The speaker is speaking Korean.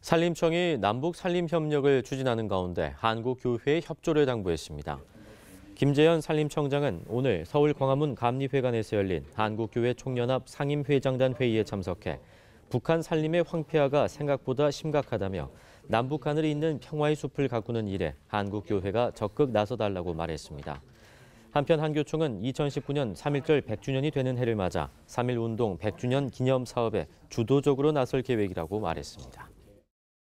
산림청이 남북 산림협력을 추진하는 가운데 한국교회의 협조를 당부했습니다. 김재현 산림청장은 오늘 서울 광화문 감리회관에서 열린 한국교회 총연합 상임회장단 회의에 참석해 북한 산림의 황폐화가 생각보다 심각하다며 남북 하늘이 는 평화의 숲을 가꾸는 일에 한국교회가 적극 나서달라고 말했습니다. 한편 한교총은 2019년 3.1절 100주년이 되는 해를 맞아 3.1운동 100주년 기념 사업에 주도적으로 나설 계획이라고 말했습니다.